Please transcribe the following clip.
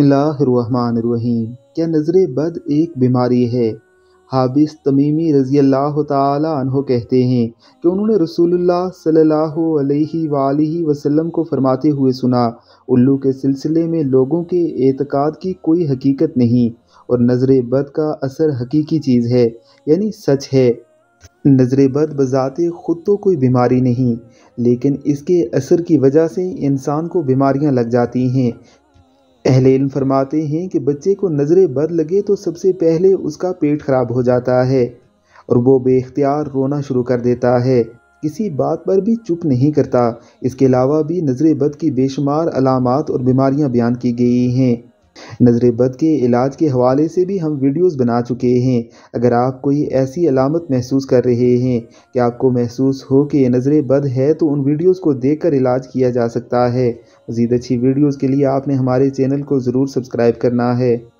बसमीम क्या नज़र बद एक बीमारी है हाबिस तमीमी रज़ी अल्लाह तहो कहते हैं कि उन्होंने रसूलुल्लाह सल्लल्लाहु अलैहि वसल्लम को फरमाते हुए सुना उल्लू के सिलसिले में लोगों के एतक़ाद की कोई हकीकत नहीं और नज़र बद का असर हकीकी चीज़ है यानी सच है नज़र बद बज़ाते ख़ुद तो कोई बीमारी नहीं लेकिन इसके असर की वजह से इंसान को बीमारियां लग जाती हैं अहलिन फरमाते हैं कि बच्चे को नज़र बद लगे तो सबसे पहले उसका पेट ख़राब हो जाता है और वो बेख्तियार रोना शुरू कर देता है किसी बात पर भी चुप नहीं करता इसके अलावा भी नज़र बद की बेशुमार अलामत और बीमारियाँ बयान की गई हैं नज़र बद के इलाज के हवाले से भी हम वीडियोस बना चुके हैं अगर आप कोई ऐसी अलामत महसूस कर रहे हैं कि आपको महसूस हो कि नज़र बद है तो उन वीडियोस को देखकर इलाज किया जा सकता है मज़ीद अच्छी वीडियोस के लिए आपने हमारे चैनल को ज़रूर सब्सक्राइब करना है